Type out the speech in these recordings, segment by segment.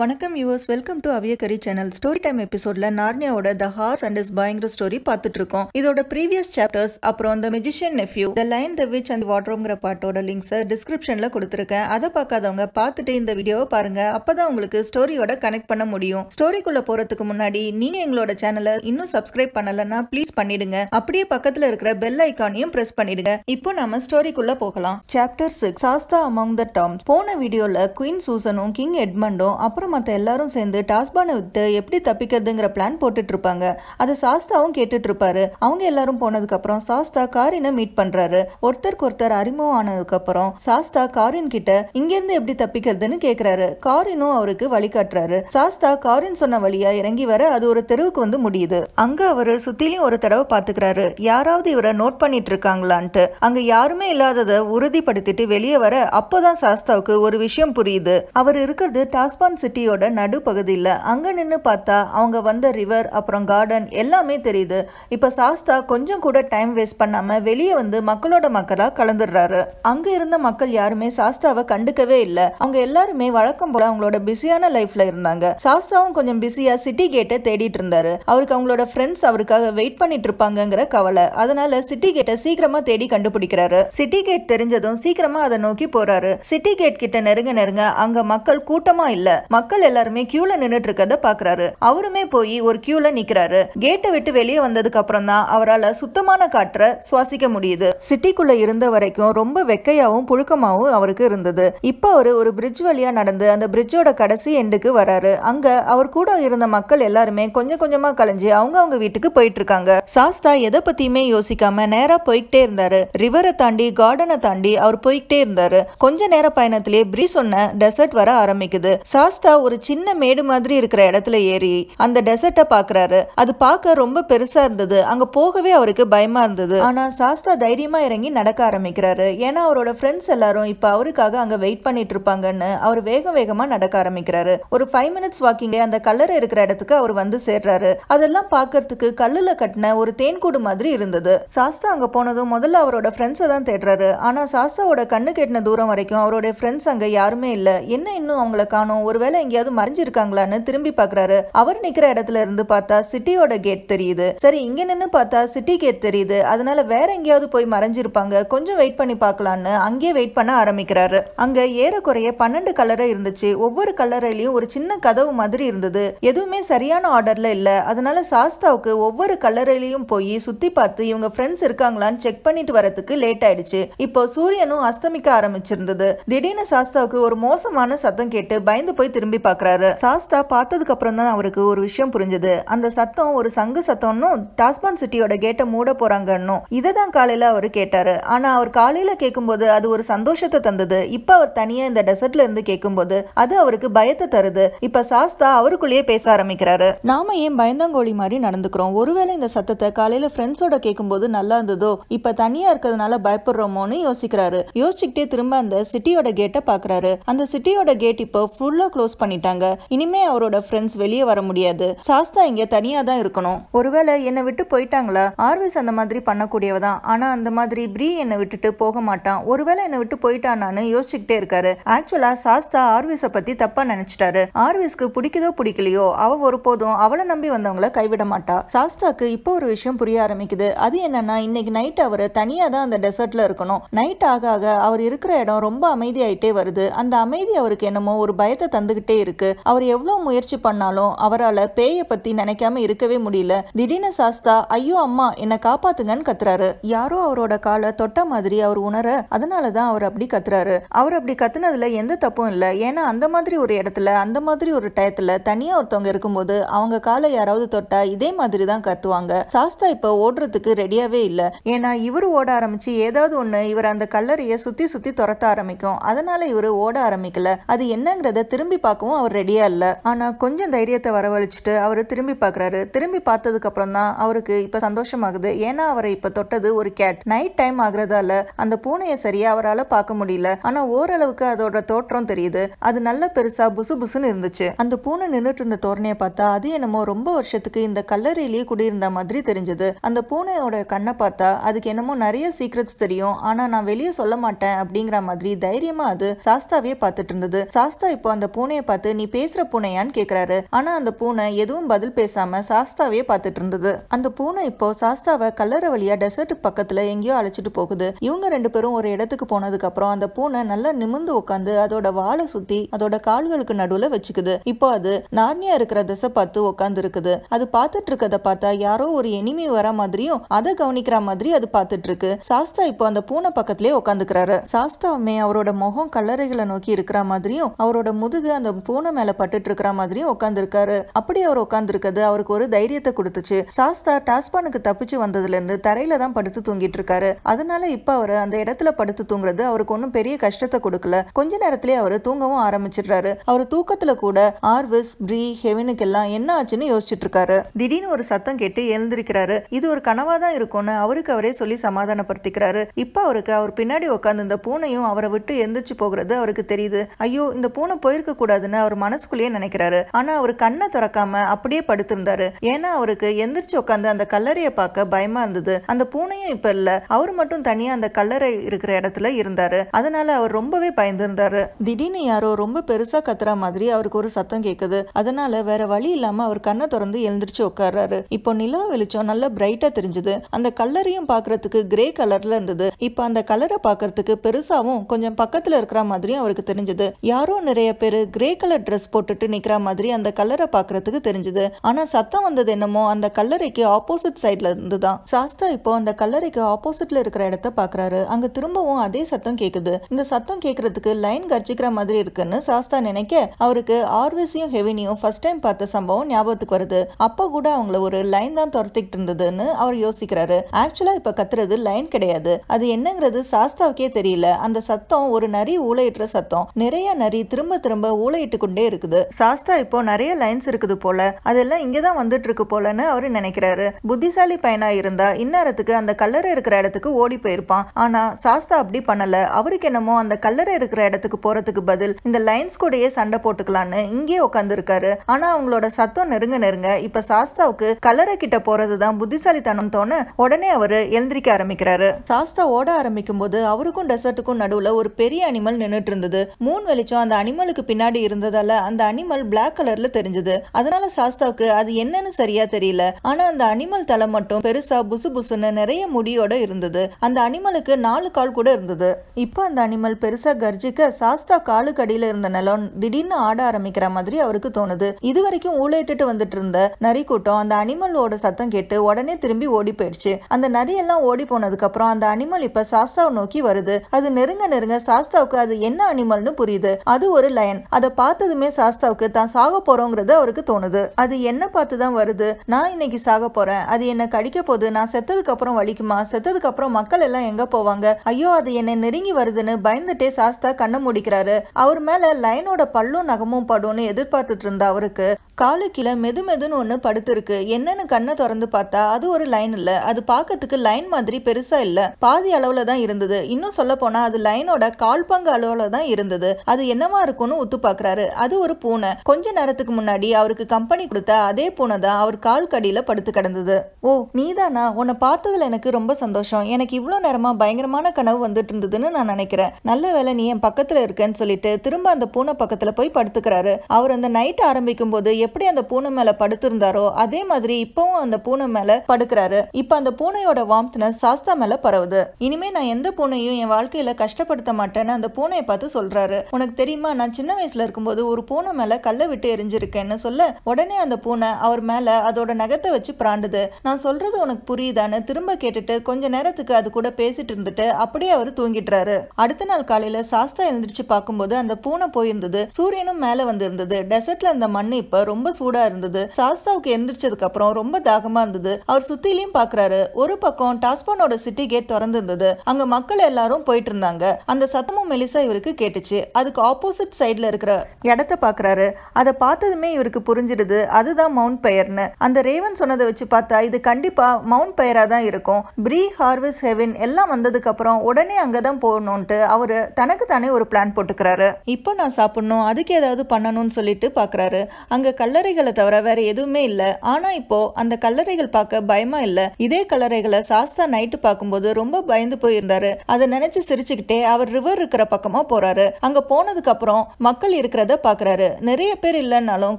வணக்கம் viewers welcome to அவியகரி channel story time எபிசோட்ல நார்னியாவோட த ஹார்ஸ் அண்ட் இஸ் பயங்கர ஸ்டோரி பார்த்துட்டு இருக்கோம் இதோட ப்ரீவியஸ் சாப்டர்ஸ் அப்புறம் The Magician Nephew The Lion The Witch and வாட்ரோங்கிற பாட்டோட லிங்க்ஸ் டிஸ்கிரிப்ஷன்ல கொடுத்துருக்கேன் அதை பார்க்காதவங்க பார்த்துட்டு இந்த வீடியோவை பாருங்க அப்பதான் உங்களுக்கு ஸ்டோரியோட கனெக்ட் பண்ண முடியும் ஸ்டோரிக்குள்ள போறதுக்கு முன்னாடி நீங்க எங்களோட சேனலை இன்னும் சப்ஸ்கிரைப் பண்ணலன்னா ப்ளீஸ் பண்ணிடுங்க அப்படியே பக்கத்துல இருக்கிற பெல் ஐக்கானையும் பிரஸ் பண்ணிடுங்க இப்போ நம்ம ஸ்டோரிக்குள்ள போகலாம் chapter six Shasta among the tombs போன வீடியோல குயின் சூசனும் கிங் எட்மண்டும் அப்புறம் சாரும் மற்ற எல்லாரும் சேர்ந்து டாஸ்பானை விட்டு எப்படி தப்பிக்கிறதுங்கிற பிளான் போட்டுட்டு இருப்பாங்க அது சாஸ்தாவும் கேட்டுட்டு இருப்பாரு அவங்க எல்லாரும் போனதுக்கப்புறம் சாஸ்தா காரினை மீட் பண்றாரு ஒருத்தருக்கு ஒருத்தர் அறிமுகம் ஆனதுக்கப்புறம் சாஸ்தா காரின் கிட்ட இங்கேருந்து எப்படி தப்பிக்கிறதுன்னு கேட்கிறாரு காரினும் அவருக்கு வழி காட்டுறாரு சாஸ்தா காரின் சொன்ன வழியா இறங்கி வர அது ஒரு தெருவுக்கு வந்து முடியுது அங்க அவரு சுத்திலையும் ஒரு தடவை பாத்துக்கிறாரு யாராவது இவரை நோட் பண்ணிட்டு இருக்காங்களான்ட்டு அங்க யாருமே இல்லாததை உறுதிப்படுத்திட்டு வெளியே வர அப்போதான் சாஸ்தாவுக்கு ஒரு விஷயம் புரியுது அவர் இருக்கிறது டாஸ்பான் சிட்டி சிட்டியோட நடுப்பகுதியில் அங்கே நின்று பார்த்தா அவங்க வந்த ரிவர் அப்புறம் கார்டன் எல்லாமே தெரியுது இப்போ சாஸ்தா கொஞ்சம் கூட டைம் வேஸ்ட் பண்ணாமல் வெளியே வந்து மக்களோட மக்களாக கலந்துடுறாரு அங்கே இருந்த மக்கள் யாருமே சாஸ்தாவை கண்டுக்கவே இல்லை அவங்க எல்லாருமே வழக்கம் போல அவங்களோட பிஸியான லைஃப்ல இருந்தாங்க சாஸ்தாவும் கொஞ்சம் பிஸியாக சிட்டி கேட்டை தேடிட்டு இருந்தாரு அவருக்கு அவங்களோட ஃப்ரெண்ட்ஸ் அவருக்காக வெயிட் பண்ணிட்டு இருப்பாங்கங்கிற கவலை அதனால சிட்டி கேட்டை சீக்கிரமா தேடி கண்டுபிடிக்கிறாரு சிட்டி கேட் தெரிஞ்சதும் சீக்கிரமா அதை நோக்கி போறாரு சிட்டி கேட் கிட்ட நெருங்க நெருங்க அங்க மக்கள் கூட்டமா இல்ல மக்கள் எல்லாருமே கியூல நின்றுட்டு இருக்கத பாக்குறாரு அவருமே போய் ஒரு கியூல நிக்கிறாரு கேட்டை விட்டு வெளியே வந்ததுக்கு அப்புறம் தான் அவரால் சுத்தமான காற்றை சுவாசிக்க முடியுது சிட்டிக்குள்ள இருந்த வரைக்கும் ரொம்ப வெக்கையாவும் புழுக்கமாவும் அவருக்கு இருந்தது இப்போ அவரு ஒரு பிரிட்ஜ் வழியா நடந்து அந்த பிரிட்ஜோட கடைசி எண்டுக்கு வராரு அங்க அவர் கூட இருந்த மக்கள் எல்லாருமே கொஞ்சம் கொஞ்சமா கலைஞ்சு அவங்க அவங்க வீட்டுக்கு போயிட்டு இருக்காங்க சாஸ்தா எதை பத்தியுமே யோசிக்காம நேரா போய்கிட்டே இருந்தாரு ரிவரை தாண்டி கார்டனை தாண்டி அவர் போய்கிட்டே இருந்தாரு கொஞ்ச நேர பயணத்திலேயே பிரீ சொன்ன டெசர்ட் வர ஆரம்பிக்குது சாஸ்தா பார்த்தா ஒரு சின்ன மேடு மாதிரி இருக்கிற இடத்துல ஏறி அந்த டெசர்ட்டை பாக்குறாரு அது பார்க்க ரொம்ப பெருசா இருந்தது அங்க போகவே அவருக்கு பயமா இருந்தது ஆனா சாஸ்தா தைரியமா இறங்கி நடக்க ஆரம்பிக்கிறாரு ஏன்னா அவரோட ஃப்ரெண்ட்ஸ் எல்லாரும் இப்ப அவருக்காக அங்க வெயிட் பண்ணிட்டு இருப்பாங்கன்னு அவர் வேக வேகமா நடக்க ஆரம்பிக்கிறாரு ஒரு ஃபைவ் மினிட்ஸ் வாக்கிங்க அந்த கல்லறை இருக்கிற இடத்துக்கு அவர் வந்து சேர்றாரு அதெல்லாம் பாக்குறதுக்கு கல்லுல கட்டின ஒரு தேன்கூடு மாதிரி இருந்தது சாஸ்தா அங்க போனதும் முதல்ல அவரோட ஃப்ரெண்ட்ஸை தான் தேடுறாரு ஆனா சாஸ்தாவோட கண்ணு கெட்டின தூரம் வரைக்கும் அவரோட ஃப்ரெண்ட்ஸ் அங்க யாருமே இல்லை என்ன இன்னும் அவங்களை காணும் ஒருவேளை ஒருவேளை எங்கேயாவது மறைஞ்சிருக்காங்களான்னு திரும்பி பாக்குறாரு அவர் நிக்கிற இடத்துல இருந்து பார்த்தா சிட்டியோட கேட் தெரியுது சரி இங்க நின்னு பார்த்தா சிட்டி கேட் தெரியுது அதனால வேற எங்கேயாவது போய் மறைஞ்சிருப்பாங்க கொஞ்சம் வெயிட் பண்ணி பார்க்கலான்னு அங்கேயே வெயிட் பண்ண ஆரம்பிக்கிறாரு அங்க ஏறக்குறைய பன்னெண்டு கலரை இருந்துச்சு ஒவ்வொரு கல்லறையிலயும் ஒரு சின்ன கதவு மாதிரி இருந்தது எதுவுமே சரியான ஆர்டர்ல இல்ல அதனால சாஸ்தாவுக்கு ஒவ்வொரு கல்லறையிலயும் போய் சுத்தி பார்த்து இவங்க ஃப்ரெண்ட்ஸ் இருக்காங்களான்னு செக் பண்ணிட்டு வரதுக்கு லேட் ஆயிடுச்சு இப்போ சூரியனும் அஸ்தமிக்க ஆரம்பிச்சிருந்தது திடீர்னு சாஸ்தாவுக்கு ஒரு மோசமான சத்தம் கேட்டு பயந்து போய் திரும்பி திரும்பி பார்க்குறாரு சாஸ்தா பார்த்ததுக்கு அப்புறம் தான் அவருக்கு ஒரு விஷயம் புரிஞ்சது அந்த சத்தம் ஒரு சங்கு சத்தம்னு டாஸ்மான் சிட்டியோட கேட்டை மூட போறாங்கன்னு இதை தான் காலையில அவர் கேட்டாரு ஆனா அவர் காலையில கேட்கும்போது அது ஒரு சந்தோஷத்தை தந்தது இப்ப அவர் தனியா இந்த டெசர்ட்ல இருந்து கேட்கும்போது அது அவருக்கு பயத்தை தருது இப்ப சாஸ்தா அவருக்குள்ளேயே பேச ஆரம்பிக்கிறாரு நாம ஏன் பயந்தாங்கோழி மாதிரி நடந்துக்கிறோம் ஒருவேளை இந்த சத்தத்தை காலையில ஃப்ரெண்ட்ஸோட கேட்கும்போது நல்லா இருந்ததோ இப்ப தனியா இருக்கிறதுனால பயப்படுறோமோன்னு யோசிக்கிறாரு யோசிச்சுக்கிட்டே திரும்ப அந்த சிட்டியோட கேட்டை பாக்குறாரு அந்த சிட்டியோட கேட் இப்போ ஃபுல்லாக க்ளோஸ் பண்ணிட்டாங்க இனிமே அவரோட ஃப்ரெண்ட்ஸ் வெளியே வர முடியாது சாஸ்தா இங்க தனியா தான் இருக்கணும் ஒருவேளை என்னை விட்டு போயிட்டாங்களா ஆர்விஸ் அந்த மாதிரி பண்ணக்கூடியவ தான் ஆனா அந்த மாதிரி ப்ரீ என்னை விட்டுட்டு போக மாட்டான் ஒருவேளை என்னை விட்டு போயிட்டானான்னு யோசிச்சுக்கிட்டே இருக்காரு ஆக்சுவலா சாஸ்தா ஆர்விஸ பத்தி தப்பா நினைச்சிட்டாரு ஆர்விஸ்க்கு பிடிக்குதோ பிடிக்கலையோ அவ ஒருபோதும் அவளை நம்பி வந்தவங்களை கைவிட மாட்டா சாஸ்தாக்கு இப்போ ஒரு விஷயம் புரிய ஆரம்பிக்குது அது என்னன்னா இன்னைக்கு நைட் அவர் தனியா தான் அந்த டெசர்ட்ல இருக்கணும் நைட் ஆக ஆக அவர் இருக்கிற இடம் ரொம்ப அமைதியாயிட்டே வருது அந்த அமைதி அவருக்கு என்னமோ ஒரு பயத்தை தந்துகிட்டு போய்கிட்டே இருக்கு அவர் எவ்வளவு முயற்சி பண்ணாலும் அவரால் பேய பத்தி நினைக்காம இருக்கவே முடியல திடீர்னு சாஸ்தா ஐயோ அம்மா என்ன காப்பாத்துங்கன்னு கத்துறாரு யாரோ அவரோட காலை தொட்ட மாதிரி அவர் உணர அதனாலதான் அவர் அப்படி கத்துறாரு அவர் அப்படி கத்துனதுல எந்த தப்பும் இல்லை ஏன்னா அந்த மாதிரி ஒரு இடத்துல அந்த மாதிரி ஒரு டயத்துல தனியா ஒருத்தவங்க இருக்கும்போது அவங்க காலை யாராவது தொட்டா இதே மாதிரி தான் கத்துவாங்க சாஸ்தா இப்ப ஓடுறதுக்கு ரெடியாவே இல்லை ஏன்னா இவர் ஓட ஆரம்பிச்சு ஏதாவது ஒண்ணு இவர் அந்த கல்லறையை சுத்தி சுத்தி துரத்த ஆரம்பிக்கும் அதனால இவர் ஓட ஆரம்பிக்கல அது என்னங்கிறத திரும்பி பார்க்க பார்க்கவும் அவர் ரெடியாக இல்லை ஆனால் கொஞ்சம் தைரியத்தை வரவழைச்சிட்டு அவர் திரும்பி பார்க்குறாரு திரும்பி பார்த்ததுக்கப்புறம் தான் அவருக்கு இப்போ சந்தோஷமாகுது ஏன்னா அவரை இப்போ தொட்டது ஒரு கேட் நைட் டைம் ஆகுறதால அந்த பூனையை சரியாக அவரால் பார்க்க முடியல ஆனால் ஓரளவுக்கு அதோட தோற்றம் தெரியுது அது நல்ல பெருசாக புசு புசுன்னு இருந்துச்சு அந்த பூனை நின்றுட்டு இருந்த தோரணையை பார்த்தா அது என்னமோ ரொம்ப வருஷத்துக்கு இந்த கல்லறையிலேயே குடியிருந்த மாதிரி தெரிஞ்சது அந்த பூனையோட கண்ணை பார்த்தா அதுக்கு என்னமோ நிறைய சீக்ரெட்ஸ் தெரியும் ஆனால் நான் வெளியே சொல்ல மாட்டேன் அப்படிங்கிற மாதிரி தைரியமாக அது சாஸ்தாவே பார்த்துட்டு இருந்தது சாஸ்தா இப்போ அந்த பூனையை பார்த்து நீ பேசுற பூனையான்னு கேக்குறாரு ஆனா அந்த பூனை எதுவும் பதில் பேசாம சாஸ்தாவே பார்த்துட்டு இருந்தது அந்த பூனை இப்போ சாஸ்தாவை கல்லற வழியா டெசர்ட் பக்கத்துல எங்கேயோ அழைச்சிட்டு போகுது இவங்க ரெண்டு பேரும் ஒரு இடத்துக்கு போனதுக்கு அப்புறம் அந்த பூனை நல்லா நிமிந்து உட்காந்து அதோட வாழை சுத்தி அதோட கால்களுக்கு நடுவுல வச்சுக்குது இப்போ அது நார்னியா இருக்கிற திசை பார்த்து உட்காந்து இருக்குது அது பார்த்துட்டு இருக்கத பார்த்தா யாரோ ஒரு எனிமி வர மாதிரியும் அதை கவனிக்கிற மாதிரி அது பார்த்துட்டு இருக்கு சாஸ்தா இப்போ அந்த பூனை பக்கத்திலே உட்காந்துக்கிறாரு சாஸ்தாவுமே அவரோட முகம் கல்லறைகளை நோக்கி இருக்கிற மாதிரியும் அவரோட முதுகு அந்த அந்த பூனை மேல பட்டுட்டு இருக்கிற மாதிரியும் உட்காந்துருக்காரு அப்படி அவர் உட்காந்துருக்கிறது அவருக்கு ஒரு தைரியத்தை கொடுத்துச்சு சாஸ்தா டாஸ்பானுக்கு தப்பிச்சு வந்ததுல இருந்து தரையில தான் படுத்து தூங்கிட்டு இருக்காரு அதனால இப்ப அவர் அந்த இடத்துல படுத்து தூங்குறது அவருக்கு ஒன்றும் பெரிய கஷ்டத்தை கொடுக்கல கொஞ்ச நேரத்திலேயே அவர் தூங்கவும் ஆரம்பிச்சிடுறாரு அவர் தூக்கத்துல கூட ஆர்விஸ் ப்ரீ ஹெவினுக்கு எல்லாம் என்ன ஆச்சுன்னு யோசிச்சுட்டு இருக்காரு திடீர்னு ஒரு சத்தம் கேட்டு எழுந்திருக்கிறாரு இது ஒரு கனவா தான் இருக்கும்னு அவருக்கு அவரே சொல்லி சமாதானப்படுத்திக்கிறாரு இப்ப அவருக்கு அவர் பின்னாடி உட்கார்ந்து இந்த பூனையும் அவரை விட்டு எந்திரிச்சு போகிறது அவருக்கு தெரியுது ஐயோ இந்த பூனை போயிருக்க கூடாது கூடாதுன்னு அவர் மனசுக்குள்ளேயே நினைக்கிறாரு ஆனா அவர் கண்ணை திறக்காம அப்படியே படுத்திருந்தாரு ஏன்னா அவருக்கு எந்திரிச்சு உட்காந்து அந்த கல்லறையை பார்க்க பயமா இருந்தது அந்த பூனையும் இப்ப இல்ல அவர் மட்டும் தனியா அந்த கல்லறை இருக்கிற இடத்துல இருந்தாரு அதனால அவர் ரொம்பவே பயந்துருந்தாரு திடீர்னு யாரோ ரொம்ப பெருசா கத்துற மாதிரி அவருக்கு ஒரு சத்தம் கேக்குது அதனால வேற வழி இல்லாம அவர் கண்ணை திறந்து எழுந்திரிச்சு உட்கார்றாரு இப்போ நிலா வெளிச்சம் நல்லா பிரைட்டா தெரிஞ்சது அந்த கல்லறையும் பாக்குறதுக்கு கிரே கலர்ல இருந்தது இப்போ அந்த கலரை பாக்குறதுக்கு பெருசாவும் கொஞ்சம் பக்கத்துல இருக்கிற மாதிரியும் அவருக்கு தெரிஞ்சது யாரோ நிறைய பேர் கிரே கிரே கலர் ட்ரெஸ் போட்டுட்டு நிக்கிற மாதிரி அந்த கல்லறை பாக்குறதுக்கு தெரிஞ்சுது ஆனா சத்தம் வந்தது என்னமோ அந்த கல்லறைக்கு ஆப்போசிட் சைட்ல இருந்து தான் சாஸ்தா இப்போ அந்த கல்லறைக்கு ஆப்போசிட்ல இருக்கிற இடத்த பாக்குறாரு அங்க திரும்பவும் அதே சத்தம் கேக்குது இந்த சத்தம் கேக்குறதுக்கு லைன் கர்ஜிக்கிற மாதிரி இருக்குன்னு சாஸ்தா நினைக்க அவருக்கு ஆர்வேசியும் ஹெவினியும் ஃபர்ஸ்ட் டைம் பார்த்த சம்பவம் ஞாபகத்துக்கு வருது அப்ப கூட அவங்கள ஒரு லைன் தான் துரத்திக்கிட்டு இருந்ததுன்னு அவர் யோசிக்கிறாரு ஆக்சுவலா இப்ப கத்துறது லைன் கிடையாது அது என்னங்கிறது சாஸ்தாவுக்கே தெரியல அந்த சத்தம் ஒரு நரி ஊழையற்ற சத்தம் நிறைய நரி திரும்ப திரும்ப ஊழ ஊளையிட்டு கொண்டே இருக்குது சாஸ்தா இப்போ நிறைய லைன்ஸ் இருக்குது போல அதெல்லாம் இங்கே தான் வந்துட்டு இருக்கு போலன்னு அவர் நினைக்கிறாரு புத்திசாலி பயனா இருந்தா இந்நேரத்துக்கு அந்த கல்லறை இருக்கிற இடத்துக்கு ஓடி போயிருப்பான் ஆனா சாஸ்தா அப்படி பண்ணல அவருக்கு என்னமோ அந்த கல்லறை இருக்கிற இடத்துக்கு போறதுக்கு பதில் இந்த லைன்ஸ் கூடயே சண்டை போட்டுக்கலான்னு இங்கே உட்காந்துருக்காரு ஆனா அவங்களோட சத்தம் நெருங்க நெருங்க இப்ப சாஸ்தாவுக்கு கல்லறை கிட்ட போறதுதான் புத்திசாலித்தனம் தோணு உடனே அவரு எழுந்திரிக்க ஆரம்பிக்கிறாரு சாஸ்தா ஓட ஆரம்பிக்கும் போது அவருக்கும் டெசர்ட்டுக்கும் நடுவுல ஒரு பெரிய அனிமல் நின்றுட்டு இருந்தது மூணு வெளிச்சம் அந்த அனிமலுக்கு பின்னாடி இருந்ததால அந்த அனிமல் பிளாக் கலர்ல தெரிஞ்சது அதனால சாஸ்தாவுக்கு அது என்னன்னு சரியா தெரியல ஆனா அந்த அனிமல் தலை மட்டும் பெருசா புசு புசுன்னு நிறைய முடியோட இருந்தது அந்த அனிமலுக்கு நாலு கால் கூட இருந்தது இப்போ அந்த அனிமல் பெருசா கர்ஜிக்க சாஸ்தா காலு கடியில இருந்த நிலம் திடீர்னு ஆட ஆரம்பிக்கிற மாதிரி அவருக்கு தோணுது இது வரைக்கும் ஊழையிட்டு வந்துட்டு இருந்த நரி கூட்டம் அந்த அனிமலோட சத்தம் கேட்டு உடனே திரும்பி ஓடி போயிடுச்சு அந்த எல்லாம் ஓடி போனதுக்கு அப்புறம் அந்த அனிமல் இப்ப சாஸ்தாவை நோக்கி வருது அது நெருங்க நெருங்க சாஸ்தாவுக்கு அது என்ன அனிமல்னு புரியுது அது ஒரு லயன் அதை பார்த்ததுமே சாஸ்தாவுக்கு தான் சாக போறோங்கிறது அவருக்கு தோணுது அது என்ன பார்த்து தான் வருது நான் இன்னைக்கு சாக போறேன் அது என்ன கடிக்க போது நான் செத்ததுக்கு அப்புறம் வலிக்குமா செத்ததுக்கு அப்புறம் மக்கள் எல்லாம் எங்க போவாங்க ஐயோ அது என்ன நெருங்கி வருதுன்னு பயந்துட்டே சாஸ்தா கண்ணை முடிக்கிறாரு அவர் மேல லைனோட பல்லும் நகமும் படும்னு எதிர்பார்த்துட்டு இருந்த அவருக்கு காலு மெது மெதுன்னு ஒன்று படுத்துருக்கு என்னன்னு கண்ணை திறந்து பார்த்தா அது ஒரு லைன் இல்லை அது பார்க்கறதுக்கு லைன் மாதிரி பெருசா இல்லை பாதி அளவுல தான் இருந்தது இன்னும் சொல்ல போனா அது லைனோட கால் பங்கு அளவுல தான் இருந்தது அது என்னவா இருக்கும்னு உத்து பாக்குறாரு அது ஒரு பூனை கொஞ்ச நேரத்துக்கு முன்னாடி அவருக்கு கம்பெனி கொடுத்த அதே பூனை தான் அவர் கால் கடியில படுத்து கிடந்தது ஓ நீதானா உன்னை பார்த்ததுல எனக்கு ரொம்ப சந்தோஷம் எனக்கு இவ்வளோ நேரமா பயங்கரமான கனவு வந்துட்டு இருந்ததுன்னு நான் நினைக்கிறேன் நல்ல வேலை நீ என் பக்கத்துல இருக்கேன்னு சொல்லிட்டு திரும்ப அந்த பூனை பக்கத்துல போய் படுத்துக்கிறாரு அவர் அந்த நைட் ஆரம்பிக்கும் போது எப்படி அந்த பூனை மேலே படுத்திருந்தாரோ அதே மாதிரி இப்போவும் அந்த பூனை மேலே படுக்கிறாரு இப்போ அந்த பூனையோட வாம்த்னஸ் சாஸ்தா மேலே பரவுது இனிமே நான் எந்த பூனையும் என் வாழ்க்கையில கஷ்டப்படுத்த மாட்டேன்னு அந்த பூனையை பார்த்து சொல்றாரு உனக்கு தெரியுமா நான் சின்ன வயசுல இருக்கும்போது ஒரு பூனை மேலே கல்லை விட்டு எரிஞ்சிருக்கேன்னு சொல்ல உடனே அந்த பூனை அவர் மேலே அதோட நகத்தை வச்சு பிராண்டுது நான் சொல்றது உனக்கு புரியுதான்னு திரும்ப கேட்டுட்டு கொஞ்ச நேரத்துக்கு அது கூட பேசிட்டு இருந்துட்டு அப்படியே அவர் தூங்கிடுறாரு அடுத்த நாள் காலையில சாஸ்தா எழுந்திரிச்சு பார்க்கும்போது அந்த பூனை போயிருந்தது சூரியனும் மேல வந்திருந்தது டெசர்ட்ல அந்த மண் இப்ப ரொம்ப ரொம்ப சூடா இருந்தது சாஸ்தாவுக்கு எந்திரிச்சதுக்கு அப்புறம் ரொம்ப தாகமா இருந்தது அவர் சுத்திலையும் பாக்குறாரு ஒரு பக்கம் டாஸ்பானோட சிட்டி கேட் இருந்தது அங்க மக்கள் எல்லாரும் போயிட்டு இருந்தாங்க அந்த சத்தமும் மெலிசா இவருக்கு கேட்டுச்சு அதுக்கு ஆப்போசிட் சைட்ல இருக்கிற இடத்த பாக்குறாரு அதை பார்த்ததுமே இவருக்கு புரிஞ்சிடுது அதுதான் மவுண்ட் பெயர்னு அந்த ரேவன் சொன்னதை வச்சு பார்த்தா இது கண்டிப்பா மவுண்ட் பெயரா தான் இருக்கும் ப்ரீ ஹார்வெஸ்ட் ஹெவின் எல்லாம் வந்ததுக்கு அப்புறம் உடனே அங்கதான் போகணும்ட்டு அவரு தனக்கு தானே ஒரு பிளான் போட்டுக்கிறாரு இப்போ நான் சாப்பிடணும் அதுக்கு ஏதாவது பண்ணணும்னு சொல்லிட்டு பாக்குறாரு அங்க கல்லறைகளை தவிர வேற எதுவுமே இல்லை ஆனா இப்போ அந்த கல்லறைகள் பார்க்க பயமா இல்ல இதே கல்லறைகளை சாஸ்தா நைட்டு பார்க்கும்போது ரொம்ப பயந்து போயிருந்தாரு அதை நினைச்சு சிரிச்சுக்கிட்டே அவர் ரிவர் இருக்கிற பக்கமா போறாரு அங்க போனதுக்கு அப்புறம் மக்கள் இருக்கிறத பாக்குறாரு நிறைய பேர் இல்லைன்னாலும்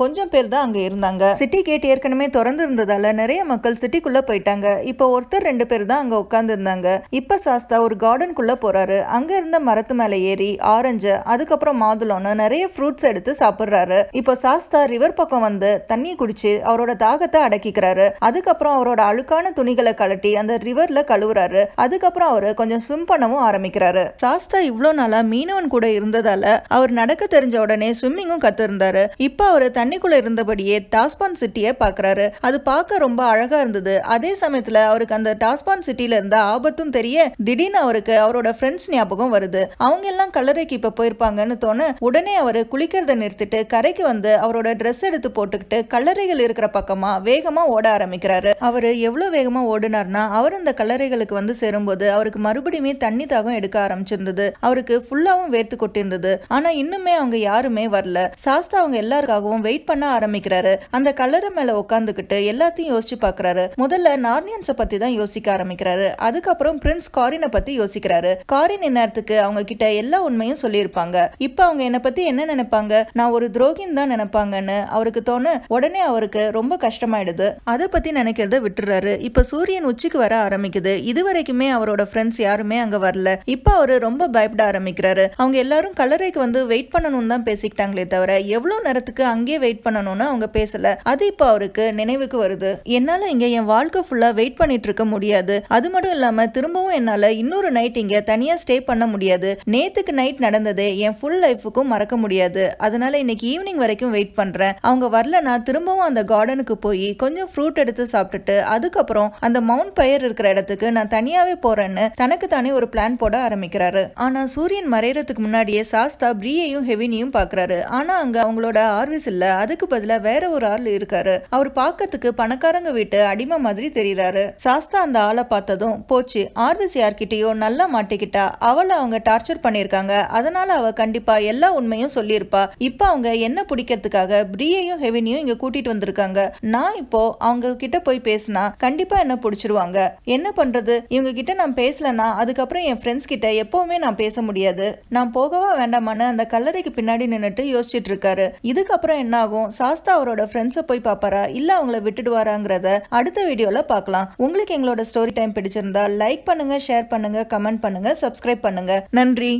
கொஞ்சம் பேர் தான் அங்க இருந்தாங்க சிட்டி கேட் ஏற்கனவே திறந்து இருந்ததால நிறைய மக்கள் சிட்டிக்குள்ள போயிட்டாங்க இப்போ ஒருத்தர் ரெண்டு பேர் தான் அங்க உட்கார்ந்து இருந்தாங்க இப்ப சாஸ்தா ஒரு கார்டனுக்குள்ள போறாரு அங்க இருந்த மரத்து மேல ஏறி ஆரஞ்சு அதுக்கப்புறம் மாதுளம்னு நிறைய ஃப்ரூட்ஸ் எடுத்து சாப்பிடுறாரு இப்போ சாஸ்தா ரிவர் பக்கம் வந்து தண்ணி குடிச்சு அவரோட தாகத்தை அடக்கிக்கிறாரு அதுக்கப்புறம் அவரோட அழுக்கான துணிகளை கலட்டி அந்த ரிவர்ல கழுவுறாரு அதுக்கப்புறம் அவரு கொஞ்சம் ஸ்விம் பண்ணவும் ஆரம்பிக்கிறாரு சாஸ்தா இவ்வளவு நாளா மீனவன் கூட இருந்ததால அவர் நடக்க தெரிஞ்ச உடனே ஸ்விம்மிங்கும் கத்திருந்தாரு இப்போ அவரு தண்ணிக்குள்ள இருந்தபடியே டாஸ்பான் சிட்டியை பாக்குறாரு அது பார்க்க ரொம்ப அழகா இருந்தது அதே சமயத்துல அவருக்கு அந்த டாஸ்பான் சிட்டில இருந்த ஆபத்தும் தெரிய திடீர்னு அவருக்கு அவரோட ஃப்ரெண்ட்ஸ் ஞாபகம் வருது அவங்க எல்லாம் கல்லறைக்கு இப்ப போயிருப்பாங்கன்னு தோண உடனே அவரு குளிக்கிறத நிறுத்திட்டு கரைக்கு வந்து அவரோட ட்ரெஸ் எடுத்து போட்டுக்கிட்டு கல்லறைகள் இருக்கிற பக்கமா வேகமா ஓட ஆரம்பிக்கிறாரு அவர் எவ்வளவு வேகமா ஓடினார்னா அவர் அந்த கல்லறைகளுக்கு வந்து சேரும்போது அவருக்கு மறுபடியுமே தண்ணி தாகம் எடுக்க ஆரம்பிச்சிருந்தது அவருக்கு ஃபுல்லாவும் வேர்த்து கொட்டிருந்தது ஆனா இன்னுமே அவங்க யாருமே வரல சாஸ்தா அவங்க எல்லாருக்காகவும் வெயிட் பண்ண ஆரம்பிக்கிறாரு அந்த கல்லறை மேல உட்காந்துக்கிட்டு எல்லாத்தையும் யோசிச்சு பாக்குறாரு முதல்ல நார்னியன்ஸ பத்தி தான் யோசிக்க ஆரம்பிக்கிறாரு அதுக்கப்புறம் பிரின்ஸ் காரினை பத்தி யோசிக்கிறாரு காரின் இந்நேரத்துக்கு அவங்க கிட்ட எல்லா உண்மையும் சொல்லியிருப்பாங்க இப்ப அவங்க என்ன பத்தி என்ன நினைப்பாங்க நான் ஒரு துரோகின்னு தான் நினைப்பாங்கன்னு அவர் அவருக்கு தோணு உடனே அவருக்கு ரொம்ப கஷ்டமாயிடுது அதை பத்தி நினைக்கிறத விட்டுறாரு இப்ப சூரியன் உச்சிக்கு வர ஆரம்பிக்குது இது வரைக்குமே அவரோட ஃப்ரெண்ட்ஸ் யாருமே அங்க வரல இப்ப அவரு ரொம்ப பயப்பட ஆரம்பிக்கிறாரு அவங்க எல்லாரும் கல்லறைக்கு வந்து வெயிட் பண்ணணும்னு தான் பேசிக்கிட்டாங்களே தவிர எவ்வளவு நேரத்துக்கு அங்கேயே வெயிட் பண்ணணும்னு அவங்க பேசல அது இப்ப அவருக்கு நினைவுக்கு வருது என்னால இங்க என் வாழ்க்கை ஃபுல்லா வெயிட் பண்ணிட்டு இருக்க முடியாது அது மட்டும் இல்லாம திரும்பவும் என்னால இன்னொரு நைட் இங்க தனியா ஸ்டே பண்ண முடியாது நேத்துக்கு நைட் நடந்ததே என் ஃபுல் லைஃபுக்கும் மறக்க முடியாது அதனால இன்னைக்கு ஈவினிங் வரைக்கும் வெயிட் பண்றேன் அவங்க வரலன்னா திரும்பவும் அந்த கார்டனுக்கு போய் கொஞ்சம் ஃப்ரூட் எடுத்து சாப்பிட்டுட்டு அதுக்கப்புறம் அந்த மவுண்ட் பயர் இருக்கிற இடத்துக்கு நான் தனியாவே போறேன்னு தனக்கு தானே ஒரு பிளான் போட ஆரம்பிக்கிறாரு ஆனா சூரியன் மறையறதுக்கு முன்னாடியே சாஸ்தா பிரியையும் ஹெவினியும் பாக்குறாரு ஆனா அங்க அவங்களோட ஆர்விஸ் இல்ல அதுக்கு பதிலா வேற ஒரு ஆள் இருக்காரு அவர் பாக்கிறதுக்கு பணக்காரங்க வீட்டு அடிமை மாதிரி தெரியறாரு சாஸ்தா அந்த ஆளை பார்த்ததும் போச்சு ஆர்விஸ் யார்கிட்டயோ நல்லா மாட்டிக்கிட்டா அவளை அவங்க டார்ச்சர் பண்ணிருக்காங்க அதனால அவ கண்டிப்பா எல்லா உண்மையும் சொல்லியிருப்பா இப்ப அவங்க என்ன பிடிக்கிறதுக்காக பிரியை என்னையும் ஹெவினியும் இங்க கூட்டிட்டு வந்திருக்காங்க நான் இப்போ அவங்க கிட்ட போய் பேசினா கண்டிப்பா என்ன பிடிச்சிருவாங்க என்ன பண்றது இவங்க கிட்ட நான் பேசலனா அதுக்கப்புறம் என் ஃப்ரெண்ட்ஸ் கிட்ட எப்பவுமே நான் பேச முடியாது நான் போகவா வேண்டாமான்னு அந்த கல்லறைக்கு பின்னாடி நின்னுட்டு யோசிச்சுட்டு இருக்காரு இதுக்கப்புறம் என்ன ஆகும் சாஸ்தா அவரோட ஃப்ரெண்ட்ஸை போய் பாப்பாரா இல்ல அவங்கள விட்டுடுவாராங்கிறத அடுத்த வீடியோல பார்க்கலாம் உங்களுக்கு எங்களோட ஸ்டோரி டைம் பிடிச்சிருந்தா லைக் பண்ணுங்க ஷேர் பண்ணுங்க கமெண்ட் பண்ணுங்க சப்ஸ்கிரைப் பண்ணுங்க நன்றி